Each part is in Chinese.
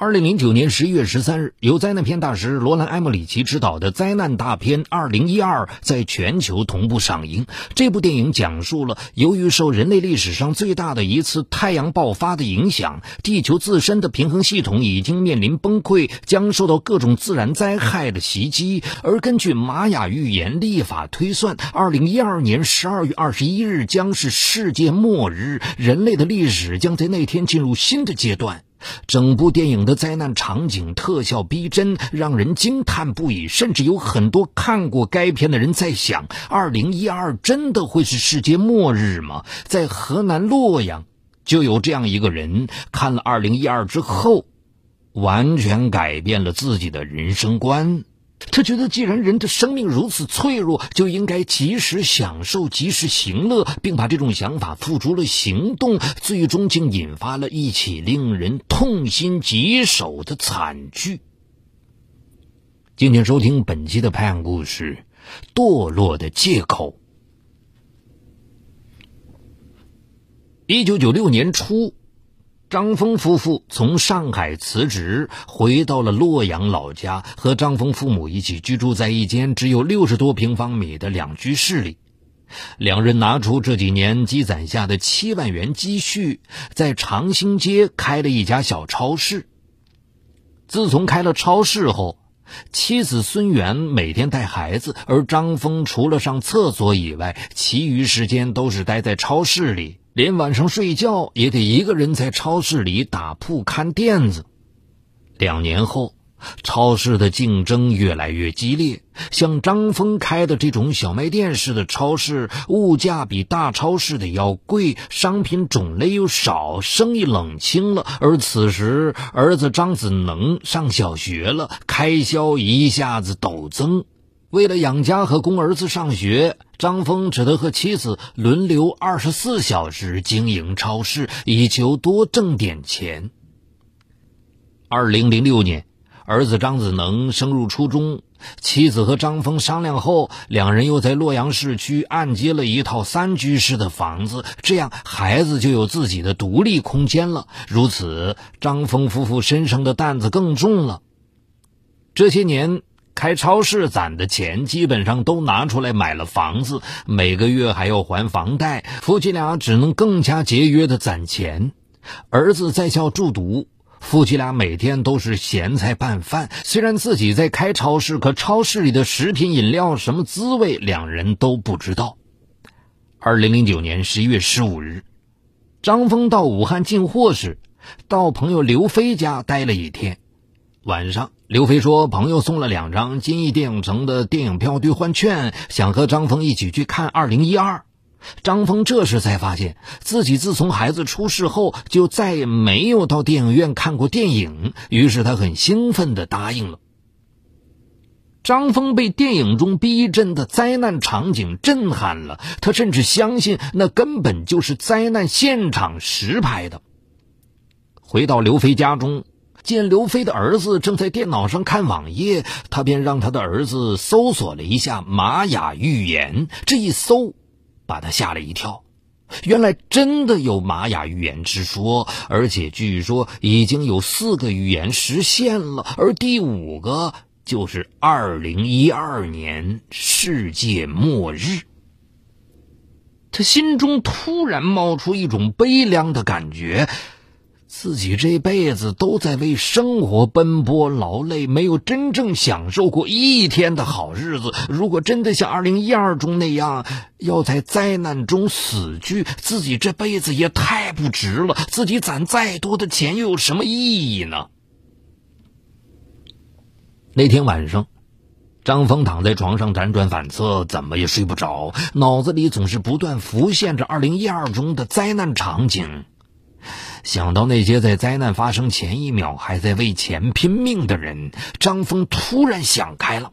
二零零九年十一月十三日，由灾难片大师罗兰·埃默里奇执导的灾难大片《二零一二》在全球同步上映。这部电影讲述了由于受人类历史上最大的一次太阳爆发的影响，地球自身的平衡系统已经面临崩溃，将受到各种自然灾害的袭击。而根据玛雅预言历法推算，二零一二年十二月二十一日将是世界末日，人类的历史将在那天进入新的阶段。整部电影的灾难场景特效逼真，让人惊叹不已。甚至有很多看过该片的人在想：2012真的会是世界末日吗？在河南洛阳，就有这样一个人，看了《2012》之后，完全改变了自己的人生观。他觉得，既然人的生命如此脆弱，就应该及时享受、及时行乐，并把这种想法付诸了行动，最终竟引发了一起令人痛心疾首的惨剧。敬请收听本期的《派昂故事》，堕落的借口。一九九六年初。张峰夫妇从上海辞职，回到了洛阳老家，和张峰父母一起居住在一间只有六十多平方米的两居室里。两人拿出这几年积攒下的七万元积蓄，在长兴街开了一家小超市。自从开了超市后，妻子孙媛每天带孩子，而张峰除了上厕所以外，其余时间都是待在超市里。连晚上睡觉也得一个人在超市里打铺、看店子。两年后，超市的竞争越来越激烈，像张峰开的这种小卖店式的超市，物价比大超市的要贵，商品种类又少，生意冷清了。而此时，儿子张子能上小学了，开销一下子陡增。为了养家和供儿子上学，张峰只得和妻子轮流二十四小时经营超市，以求多挣点钱。二零零六年，儿子张子能升入初中，妻子和张峰商量后，两人又在洛阳市区按揭了一套三居室的房子，这样孩子就有自己的独立空间了。如此，张峰夫妇身上的担子更重了。这些年。开超市攒的钱基本上都拿出来买了房子，每个月还要还房贷，夫妻俩只能更加节约的攒钱。儿子在校住读，夫妻俩每天都是咸菜拌饭。虽然自己在开超市，可超市里的食品饮料什么滋味，两人都不知道。二零零九年十一月十五日，张峰到武汉进货时，到朋友刘飞家待了一天，晚上。刘飞说：“朋友送了两张金逸电影城的电影票兑换券，想和张峰一起去看《二零一二》。”张峰这时才发现，自己自从孩子出事后，就再也没有到电影院看过电影。于是他很兴奋地答应了。张峰被电影中逼真的灾难场景震撼了，他甚至相信那根本就是灾难现场实拍的。回到刘飞家中。见刘飞的儿子正在电脑上看网页，他便让他的儿子搜索了一下玛雅预言。这一搜，把他吓了一跳，原来真的有玛雅预言之说，而且据说已经有四个预言实现了，而第五个就是二零一二年世界末日。他心中突然冒出一种悲凉的感觉。自己这辈子都在为生活奔波劳累，没有真正享受过一天的好日子。如果真的像二零一二中那样，要在灾难中死去，自己这辈子也太不值了。自己攒再多的钱又有什么意义呢？那天晚上，张峰躺在床上辗转反侧，怎么也睡不着，脑子里总是不断浮现着二零一二中的灾难场景。想到那些在灾难发生前一秒还在为钱拼命的人，张峰突然想开了。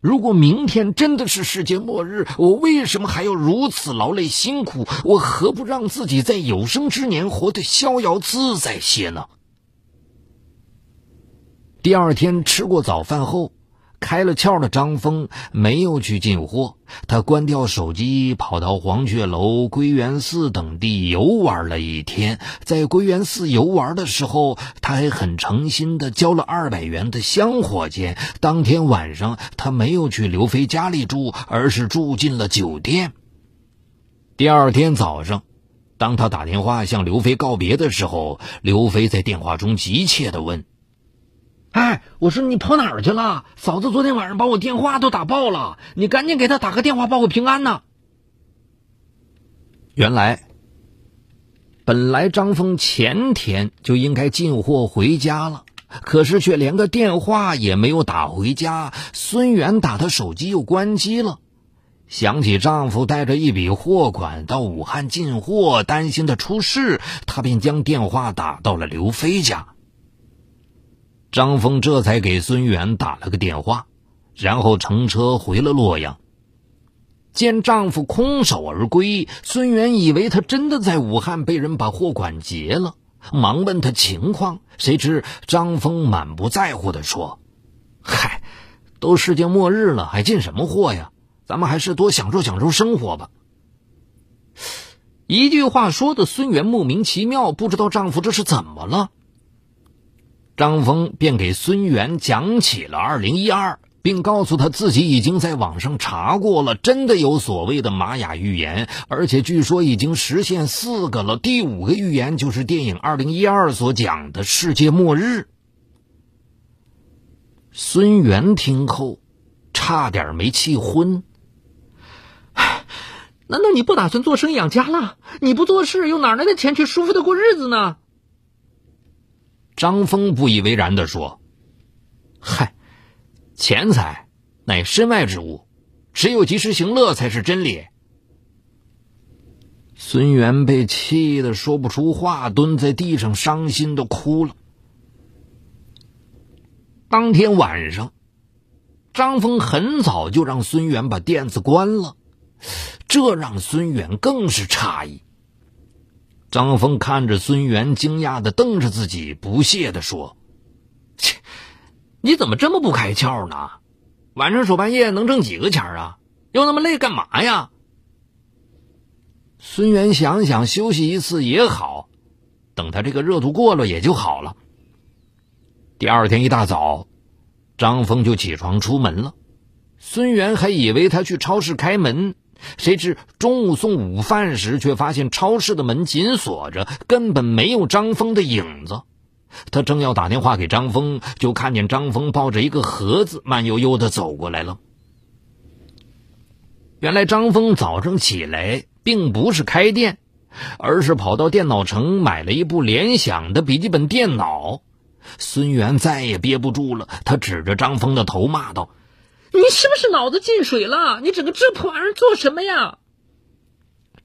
如果明天真的是世界末日，我为什么还要如此劳累辛苦？我何不让自己在有生之年活得逍遥自在些呢？第二天吃过早饭后。开了窍的张峰没有去进货，他关掉手机，跑到黄雀楼、归元寺等地游玩了一天。在归元寺游玩的时候，他还很诚心地交了二百元的香火钱。当天晚上，他没有去刘飞家里住，而是住进了酒店。第二天早上，当他打电话向刘飞告别的时候，刘飞在电话中急切地问。哎，我说你跑哪儿去了？嫂子昨天晚上把我电话都打爆了，你赶紧给她打个电话报个平安呐！原来，本来张峰前天就应该进货回家了，可是却连个电话也没有打回家。孙元打他手机又关机了，想起丈夫带着一笔货款到武汉进货，担心他出事，她便将电话打到了刘飞家。张峰这才给孙元打了个电话，然后乘车回了洛阳。见丈夫空手而归，孙元以为他真的在武汉被人把货款劫了，忙问他情况。谁知张峰满不在乎的说：“嗨，都世界末日了，还进什么货呀？咱们还是多享受享受生活吧。”一句话说的孙元莫名其妙，不知道丈夫这是怎么了。张峰便给孙元讲起了《二零一二》，并告诉他自己已经在网上查过了，真的有所谓的玛雅预言，而且据说已经实现四个了，第五个预言就是电影《二零一二》所讲的世界末日。孙元听后，差点没气昏。难道你不打算做生意养家了？你不做事，又哪来的钱去舒服的过日子呢？张峰不以为然的说：“嗨，钱财乃身外之物，只有及时行乐才是真理。”孙元被气的说不出话，蹲在地上伤心的哭了。当天晚上，张峰很早就让孙元把店子关了，这让孙元更是诧异。张峰看着孙元，惊讶的瞪着自己，不屑的说：“切，你怎么这么不开窍呢？晚上守半夜能挣几个钱啊？又那么累，干嘛呀？”孙元想想，休息一次也好，等他这个热度过了也就好了。第二天一大早，张峰就起床出门了。孙元还以为他去超市开门。谁知中午送午饭时，却发现超市的门紧锁着，根本没有张峰的影子。他正要打电话给张峰，就看见张峰抱着一个盒子，慢悠悠的走过来了。原来张峰早上起来并不是开店，而是跑到电脑城买了一部联想的笔记本电脑。孙元再也憋不住了，他指着张峰的头骂道。你是不是脑子进水了？你整个这破玩意儿做什么呀？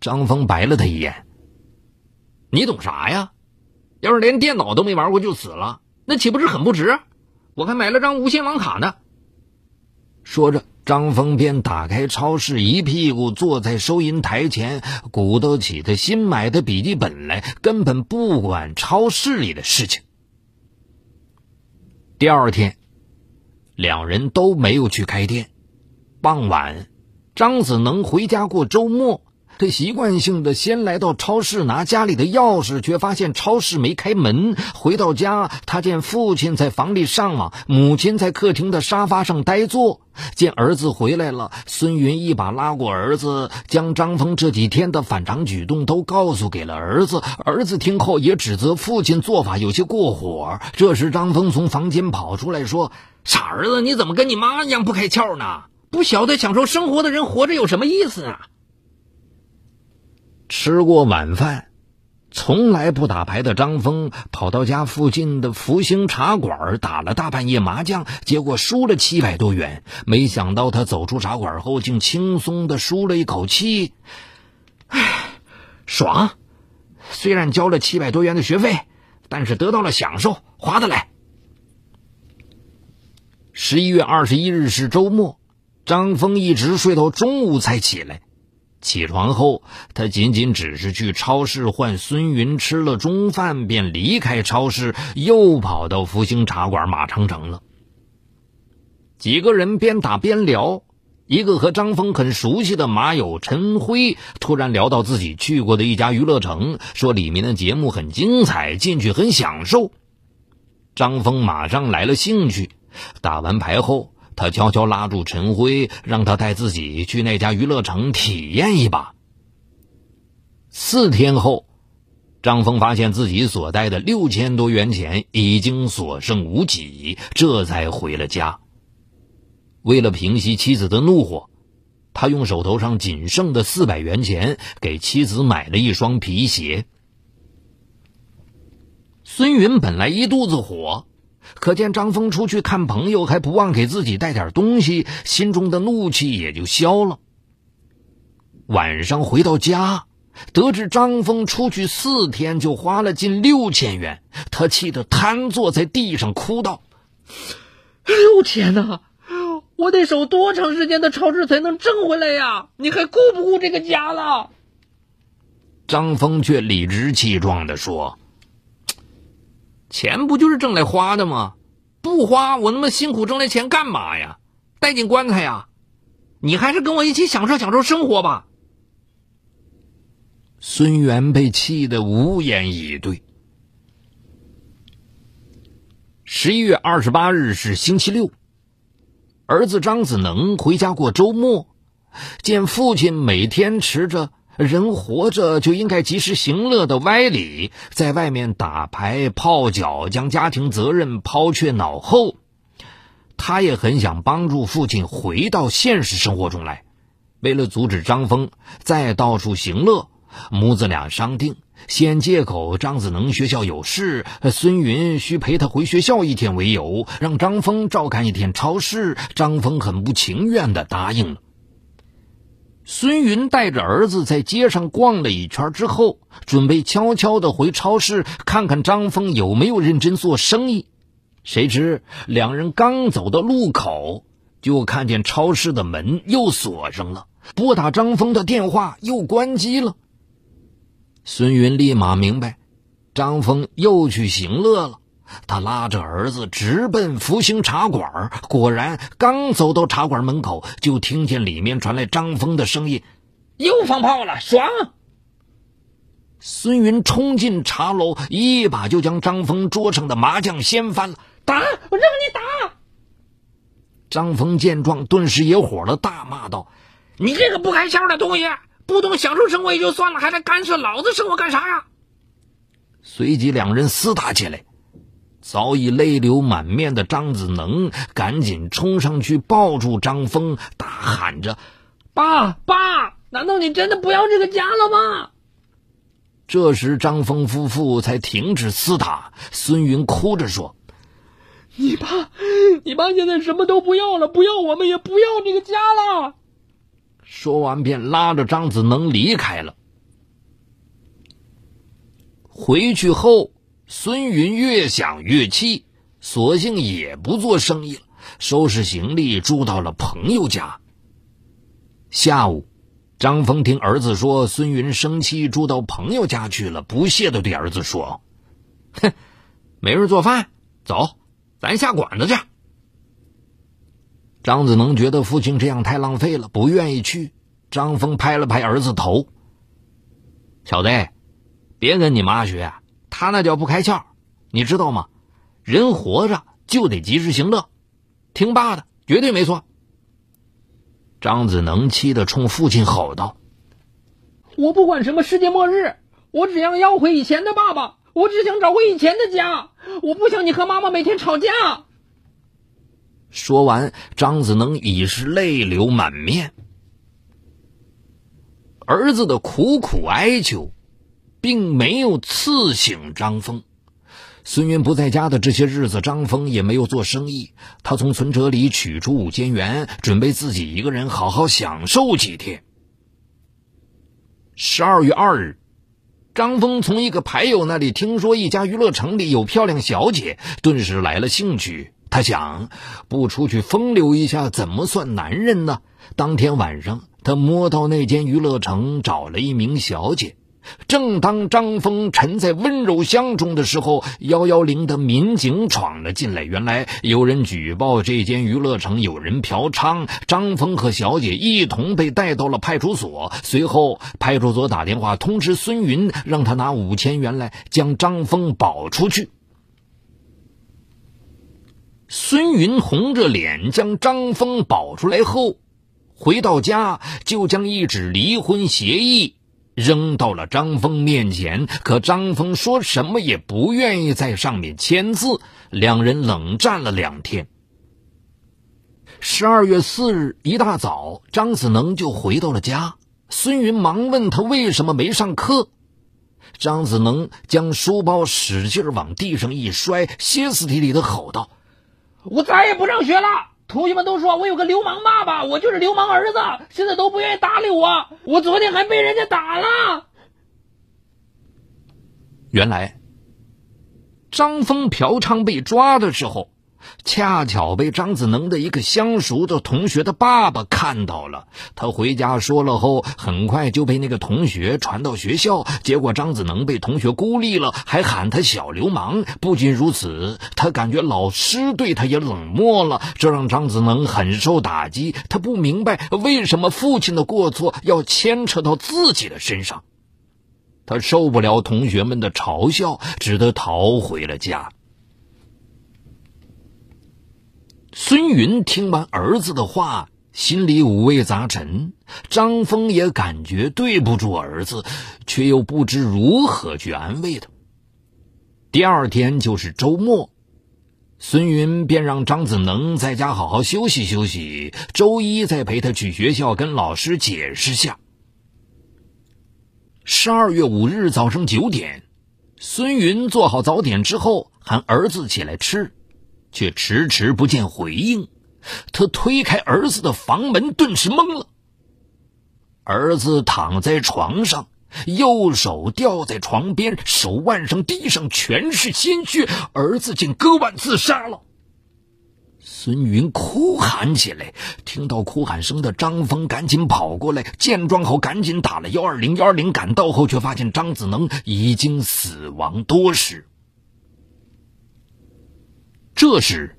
张峰白了他一眼：“你懂啥呀？要是连电脑都没玩过就死了，那岂不是很不值？我还买了张无线网卡呢。”说着，张峰便打开超市，一屁股坐在收银台前，鼓捣起他新买的笔记本来，根本不管超市里的事情。第二天。两人都没有去开店。傍晚，张子能回家过周末，他习惯性的先来到超市拿家里的钥匙，却发现超市没开门。回到家，他见父亲在房里上网，母亲在客厅的沙发上呆坐。见儿子回来了，孙云一把拉过儿子，将张峰这几天的反常举动都告诉给了儿子。儿子听后也指责父亲做法有些过火。这时，张峰从房间跑出来说。傻儿子，你怎么跟你妈一样不开窍呢？不晓得享受生活的人活着有什么意思啊？吃过晚饭，从来不打牌的张峰跑到家附近的福星茶馆打了大半夜麻将，结果输了七百多元。没想到他走出茶馆后，竟轻松的舒了一口气，哎，爽！虽然交了七百多元的学费，但是得到了享受，划得来。十一月二十一日是周末，张峰一直睡到中午才起来。起床后，他仅仅只是去超市换孙云吃了中饭，便离开超市，又跑到福星茶馆马长城了。几个人边打边聊，一个和张峰很熟悉的马友陈辉突然聊到自己去过的一家娱乐城，说里面的节目很精彩，进去很享受。张峰马上来了兴趣。打完牌后，他悄悄拉住陈辉，让他带自己去那家娱乐城体验一把。四天后，张峰发现自己所带的六千多元钱已经所剩无几，这才回了家。为了平息妻子的怒火，他用手头上仅剩的四百元钱给妻子买了一双皮鞋。孙云本来一肚子火。可见张峰出去看朋友，还不忘给自己带点东西，心中的怒气也就消了。晚上回到家，得知张峰出去四天就花了近六千元，他气得瘫坐在地上，哭道：“六天哪，我得守多长时间的超市才能挣回来呀？你还顾不顾这个家了？”张峰却理直气壮地说。钱不就是挣来花的吗？不花，我那么辛苦挣来钱干嘛呀？带进棺材呀？你还是跟我一起享受享受生活吧。孙元被气得无言以对。十一月二十八日是星期六，儿子张子能回家过周末，见父亲每天吃着。人活着就应该及时行乐的歪理，在外面打牌泡脚，将家庭责任抛却脑后。他也很想帮助父亲回到现实生活中来。为了阻止张峰再到处行乐，母子俩商定，先借口张子能学校有事，孙云需陪他回学校一天为由，让张峰照看一天超市。张峰很不情愿的答应了。孙云带着儿子在街上逛了一圈之后，准备悄悄地回超市看看张峰有没有认真做生意。谁知两人刚走到路口，就看见超市的门又锁上了，拨打张峰的电话又关机了。孙云立马明白，张峰又去行乐了。他拉着儿子直奔福兴茶馆，果然刚走到茶馆门口，就听见里面传来张峰的声音：“又放炮了，爽！”孙云冲进茶楼，一把就将张峰桌上的麻将掀翻了，“打！我让你打！”张峰见状，顿时也火了，大骂道：“你这个不开窍的东西，不懂享受生活也就算了，还来干涉老子生活干啥呀？”随即两人厮打起来。早已泪流满面的张子能赶紧冲上去抱住张峰，大喊着：“爸爸！难道你真的不要这个家了吗？”这时，张峰夫妇才停止厮打。孙云哭着说：“你爸，你爸现在什么都不要了，不要我们，也不要这个家了。”说完，便拉着张子能离开了。回去后。孙云越想越气，索性也不做生意了，收拾行李住到了朋友家。下午，张峰听儿子说孙云生气住到朋友家去了，不屑的对儿子说：“哼，没人做饭，走，咱下馆子去。”张子能觉得父亲这样太浪费了，不愿意去。张峰拍了拍儿子头：“小子，别跟你妈学。”他那叫不开窍，你知道吗？人活着就得及时行乐，听爸的绝对没错。张子能气得冲父亲吼道：“我不管什么世界末日，我只要要回以前的爸爸，我只想找回以前的家，我不想你和妈妈每天吵架。”说完，张子能已是泪流满面。儿子的苦苦哀求。并没有刺醒张峰。孙云不在家的这些日子，张峰也没有做生意。他从存折里取出五千元，准备自己一个人好好享受几天。十二月二日，张峰从一个牌友那里听说一家娱乐城里有漂亮小姐，顿时来了兴趣。他想不出去风流一下，怎么算男人呢？当天晚上，他摸到那间娱乐城，找了一名小姐。正当张峰沉在温柔乡中的时候，幺幺零的民警闯了进来。原来有人举报这间娱乐城有人嫖娼，张峰和小姐一同被带到了派出所。随后，派出所打电话通知孙云，让他拿五千元来将张峰保出去。孙云红着脸将张峰保出来后，回到家就将一纸离婚协议。扔到了张峰面前，可张峰说什么也不愿意在上面签字，两人冷战了两天。十二月四日一大早，张子能就回到了家，孙云忙问他为什么没上课，张子能将书包使劲往地上一摔，歇斯底里的吼道：“我再也不上学了！”同学们都说我有个流氓爸爸，我就是流氓儿子，现在都不愿意搭理我。我昨天还被人家打了。原来张峰嫖娼被抓的时候。恰巧被张子能的一个相熟的同学的爸爸看到了，他回家说了后，很快就被那个同学传到学校，结果张子能被同学孤立了，还喊他小流氓。不仅如此，他感觉老师对他也冷漠了，这让张子能很受打击。他不明白为什么父亲的过错要牵扯到自己的身上，他受不了同学们的嘲笑，只得逃回了家。孙云听完儿子的话，心里五味杂陈。张峰也感觉对不住儿子，却又不知如何去安慰他。第二天就是周末，孙云便让张子能在家好好休息休息，周一再陪他去学校跟老师解释下。十二月五日早上九点，孙云做好早点之后，喊儿子起来吃。却迟迟不见回应，他推开儿子的房门，顿时懵了。儿子躺在床上，右手吊在床边，手腕上地上全是鲜血，儿子竟割腕自杀了。孙云哭喊起来，听到哭喊声的张峰赶紧跑过来，见状后赶紧打了幺二零幺二零，赶到后却发现张子能已经死亡多时。这时，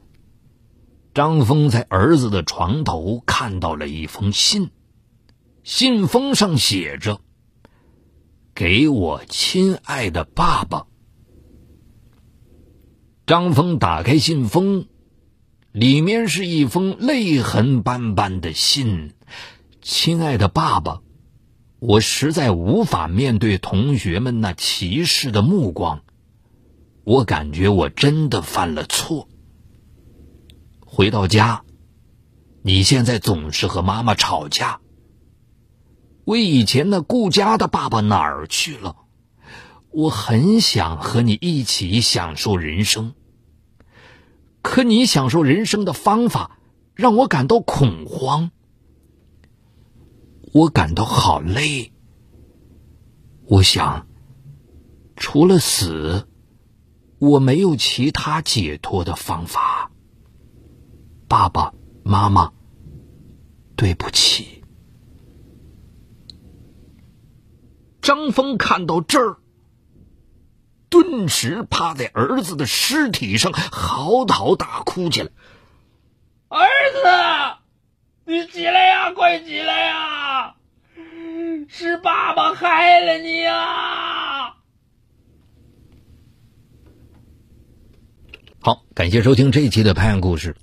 张峰在儿子的床头看到了一封信，信封上写着：“给我亲爱的爸爸。”张峰打开信封，里面是一封泪痕斑斑的信。“亲爱的爸爸，我实在无法面对同学们那歧视的目光，我感觉我真的犯了错。”回到家，你现在总是和妈妈吵架。我以前那顾家的爸爸哪儿去了？我很想和你一起享受人生，可你享受人生的方法让我感到恐慌。我感到好累。我想，除了死，我没有其他解脱的方法。爸爸妈妈，对不起！张峰看到这儿，顿时趴在儿子的尸体上嚎啕大哭起来：“儿子，你起来呀，快起来呀！是爸爸害了你呀！”好，感谢收听这一期的拍案故事。